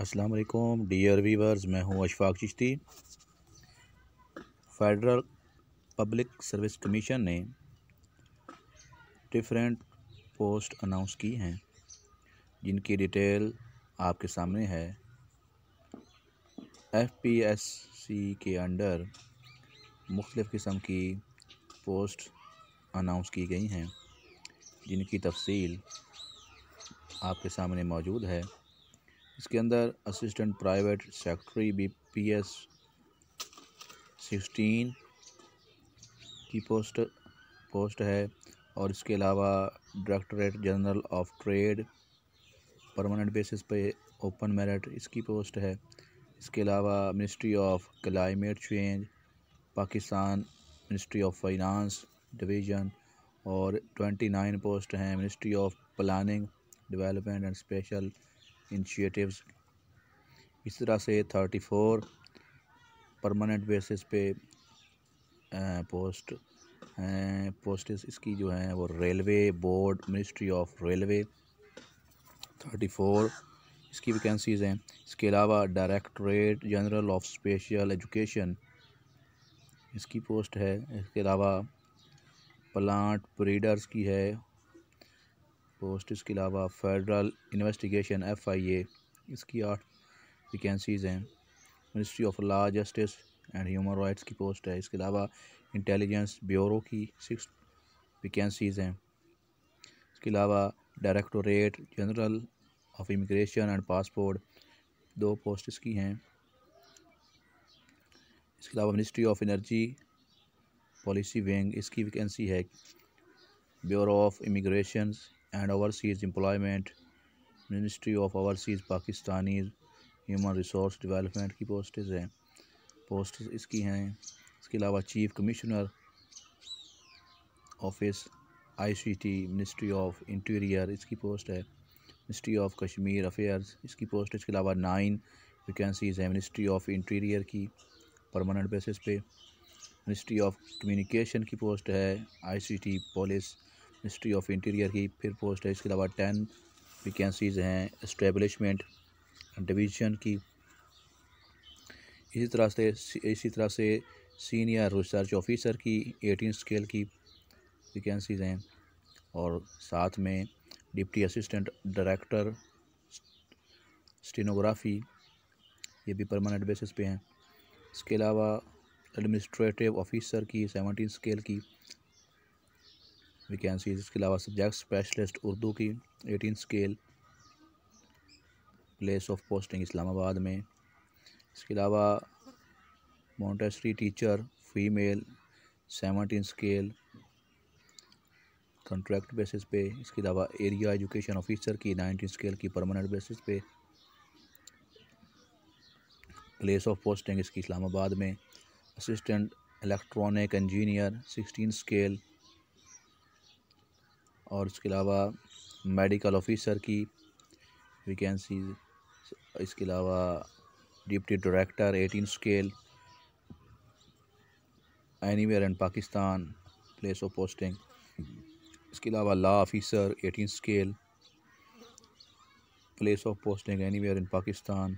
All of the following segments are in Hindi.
अस्सलाम वालेकुम डियर वीवर्स मैं हूं Ashfaq Chishti federal public service commission ने डिफरेंट पोस्ट अनाउंस की हैं जिनकी डिटेल आपके सामने है एफ पी एस सी के अंडर मुख्तफ़ किस्म की पोस्ट अनाउंस की गई हैं जिनकी तफसील आपके सामने मौजूद है इसके अंदर assistant private secretary B P S sixteen की पोस्ट पोस्ट है और इसके अलावा directorate general of trade permanent basis पे ओपन मेरिट इसकी पोस्ट है इसके अलावा ministry of climate change Pakistan ministry of finance division और ट्वेंटी नाइन पोस्ट हैं ministry of planning development and special initiatives इस तरह से थर्टी फोर परमानेंट बेसिस पे पोस्ट पोस्ट इसकी जो हैं वो railway board ministry of railway thirty four इसकी वैकेंसीज़ हैं इसके अलावा directorate general of special education इसकी पोस्ट है इसके अलावा प्लांट ब्रीडर्स की है पोस्ट इसके अलावा federal investigation F I A इसकी आठ वैकेंसीज़ हैं ministry of law justice and human rights की पोस्ट है इसके अलावा इंटेलिजेंस ब्यूरो की सिक्स वैकेंसीज़ हैं इसके अलावा directorate general of immigration and passport दो पोस्ट इसकी हैं इसके अलावा ministry of energy policy wing इसकी वैकेंसी है bureau of immigration and overseas employment ministry of overseas Pakistani human resource development की पोस्टेज हैं पोस्ट इसकी हैं इसके अलावा chief commissioner office ICT ministry of interior इसकी पोस्ट है मिनिस्ट्री ऑफ कश्मीर अफेयर्स इसकी पोस्ट इसके अलावा नाइन वैकेंसीज़ हैं मिनिस्ट्री ऑफ इंटीरियर की परमानेंट बेसिस पे मिनिस्ट्री ऑफ कम्युनिकेशन की पोस्ट है ICT police ministry of interior की फिर पोस्ट है इसके अलावा टेन वैकेंसीज़ हैं इस्टेबलिशमेंट डिवीजन की इसी तरह से इसी तरह से सीनियर रिसर्च ऑफिसर की एटीन स्केल की वैकेंसीज़ हैं और साथ में डिप्टी असिस्टेंट डायरेक्टर स्टेनोग्राफी ये भी परमानेंट बेसिस पे हैं इसके अलावा एडमिनिस्ट्रेटिव ऑफिसर की सेवनटीन स्केल की वैकेंसीज इसके अलावा सब्जेक्ट स्पेशलिस्ट उर्दू की eighteen scale place of posting Islamabad में इसके अलावा Montessori teacher female seventeen scale contract basis पे इसके अलावा एरिया एजुकेशन ऑफिसर की नाइनटीन स्केल की परमानेंट बेसिस पे प्लेस ऑफ पोस्टिंग इसकी इस्लामाबाद में assistant electronic engineer sixteen scale और इसके अलावा मेडिकल ऑफिसर की वैकेंसी इसके अलावा deputy director eighteen scale any anywhere and Pakistan place of posting इसके अलावा law officer eighteen scale place of posting anywhere in Pakistan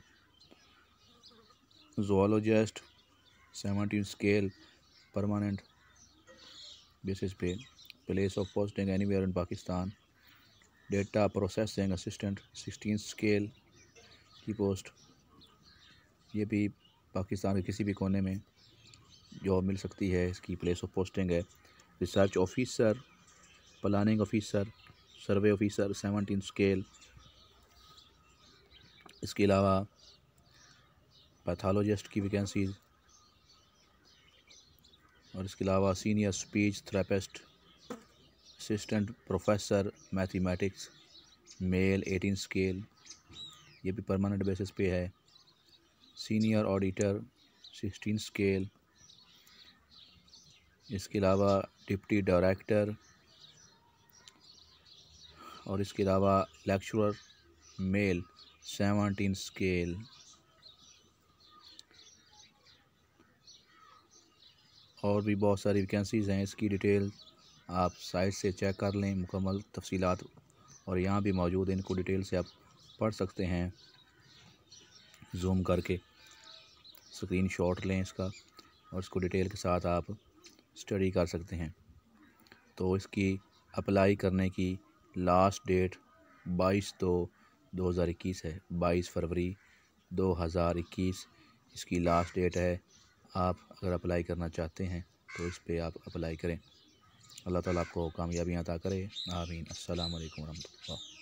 zoologist seventeen scale permanent basis पे place of posting anywhere in Pakistan. Data processing assistant 16 scale की पोस्ट ये भी पाकिस्तान के किसी भी कोने में जॉब मिल सकती है इसकी प्लेस ऑफ पोस्टिंग है research officer planning officer survey officer seventeen scale इसके अलावा पैथोलॉजिस्ट की वैकेंसीज और इसके अलावा senior speech therapist assistant professor mathematics male eighteen scale ये भी परमानेंट बेसिस पे है सीनियर ऑडिटर सिक्सटीन स्केल इसके अलावा डिप्टी डायरेक्टर और इसके अलावा लेक्चरर मेल सेवनटीन स्केल और भी बहुत सारी वैकेंसीज़ हैं इसकी डिटेल आप साइट से चेक कर लें मुकम्मल तफसीत और यहाँ भी मौजूद इनको डिटेल से आप पढ़ सकते हैं जूम करके स्क्रीन शॉट लें इसका और इसको डिटेल के साथ आप स्टडी कर सकते हैं तो इसकी अप्लाई करने की लास्ट डेट 22 दो 2021 है 22 फरवरी 2021 इसकी लास्ट डेट है आप अगर अप्लाई करना चाहते हैं तो इस पर आप अप्लाई करें अल्लाह ताला आपको कामयाबी अता करे आमीन अस्सलाम अल्लाम रहमतुल्लाह